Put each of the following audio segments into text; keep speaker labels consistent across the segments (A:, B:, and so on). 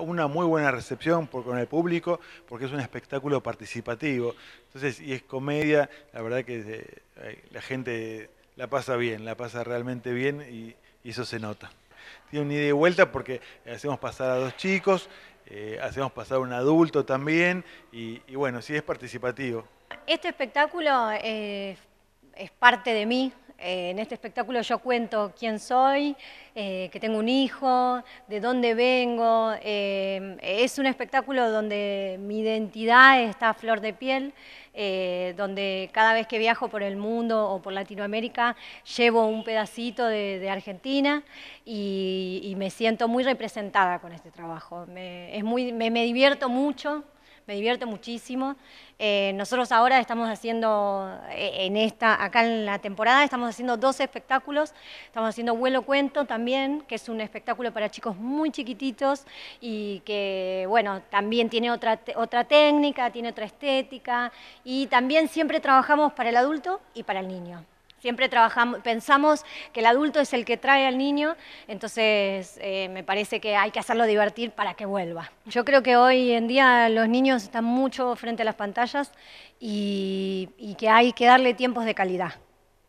A: una muy buena recepción por, con el público, porque es un espectáculo participativo. Entonces, y es comedia, la verdad que eh, la gente la pasa bien, la pasa realmente bien y, eso se nota. Tiene un ida y vuelta porque hacemos pasar a dos chicos, eh, hacemos pasar a un adulto también, y, bueno, sí es participativo.
B: Este espectáculo eh, es parte de mí, eh, en este espectáculo yo cuento quién soy, eh, que tengo un hijo, de dónde vengo. Eh, es un espectáculo donde mi identidad está a flor de piel, donde cada vez que viajo por el mundo o por Latinoamérica llevo un pedacito de, Argentina y, me siento muy representada con este trabajo. me divierto mucho me divierto muchísimo. Eh, nosotros ahora estamos haciendo, eh, en esta, acá en la temporada, estamos haciendo dos espectáculos. Estamos haciendo Vuelo Cuento también, que es un espectáculo para chicos muy chiquititos y que, bueno, también tiene otra, otra técnica, tiene otra estética y también siempre trabajamos para el adulto y para el niño. Siempre trabajamos, pensamos que el adulto es el que trae al niño, entonces eh, me parece que hay que hacerlo divertir para que vuelva. Yo creo que hoy en día los niños están mucho frente a las pantallas y que hay que darle tiempos de calidad.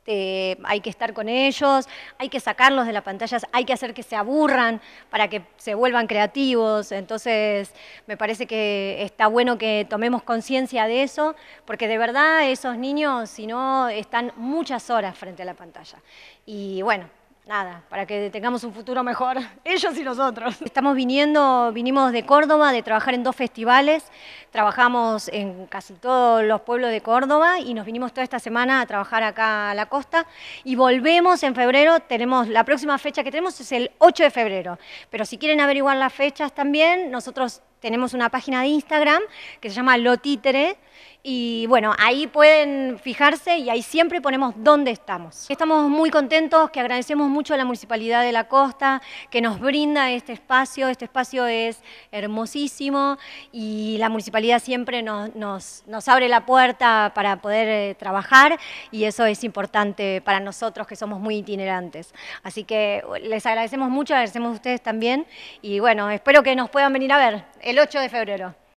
B: Este, hay que estar con ellos, hay que sacarlos de las pantallas, hay que hacer que se aburran para que se vuelvan creativos. Entonces, me parece que está bueno que tomemos conciencia de eso, porque de verdad esos niños, si no, están muchas horas frente a la pantalla. Y bueno, nada, para que tengamos un futuro mejor, ellos y nosotros. Estamos viniendo, vinimos de Córdoba, de trabajar en dos festivales, trabajamos en casi todos los pueblos de Córdoba y nos vinimos toda esta semana a trabajar acá a la costa y volvemos en febrero, tenemos la próxima fecha que tenemos es el 8 de febrero, pero si quieren averiguar las fechas también, nosotros tenemos una página de Instagram que se llama Lo Títere y bueno, ahí pueden fijarse y ahí siempre ponemos dónde estamos. Estamos muy contentos, que agradecemos mucho a la Municipalidad de la Costa que nos brinda este espacio. Este espacio es hermosísimo y la Municipalidad siempre nos, abre la puerta para poder eh, trabajar y eso es importante para nosotros que somos muy itinerantes. Así que les agradecemos mucho, agradecemos a ustedes también y bueno, espero que nos puedan venir a ver el 8 de febrero.